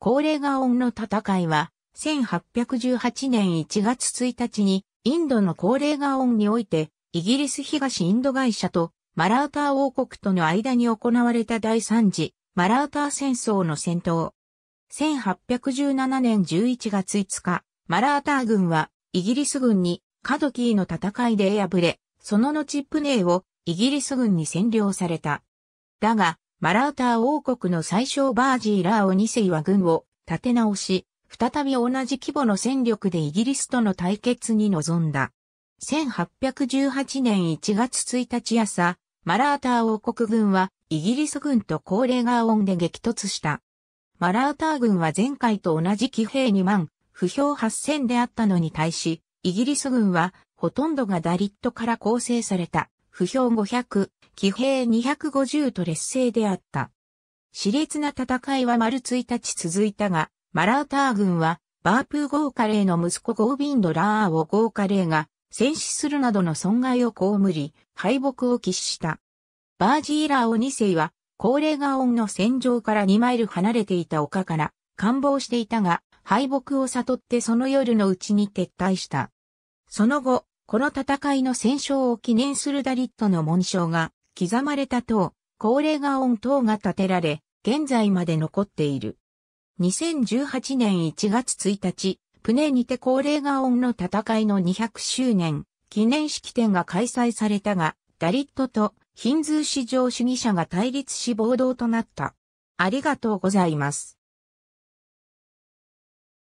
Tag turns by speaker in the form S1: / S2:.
S1: 高齢が恩の戦いは、1818年1月1日に、インドの高齢が恩において、イギリス東インド会社とマラーター王国との間に行われた第3次マラーター戦争の戦闘。1817年11月5日、マラーター軍はイギリス軍にカドキーの戦いで敗れ、その後プネーをイギリス軍に占領された。だが、マラーター王国の最小バージーラーオ2世は軍を立て直し、再び同じ規模の戦力でイギリスとの対決に臨んだ。1818年1月1日朝、マラーター王国軍はイギリス軍と高齢ガーオンで激突した。マラーター軍は前回と同じ騎兵2万、不評8000であったのに対し、イギリス軍はほとんどがダリットから構成された不評500、騎兵250と劣勢であった。熾烈な戦いは丸1日続いたが、マラーター軍は、バープーゴーカレーの息子ゴービンドラーをゴーカレーが、戦死するなどの損害を被り、敗北を喫した。バージーラーを2世は、高齢が恩の戦場から2マイル離れていた丘から、官房していたが、敗北を悟ってその夜のうちに撤退した。その後、この戦いの戦勝を記念するダリットの紋章が刻まれた塔、高齢が音塔が建てられ、現在まで残っている。2018年1月1日、プネにて高齢が音の戦いの200周年記念式典が開催されたが、ダリットとヒンズー史上主義者が対立し暴動となった。ありがとうございます。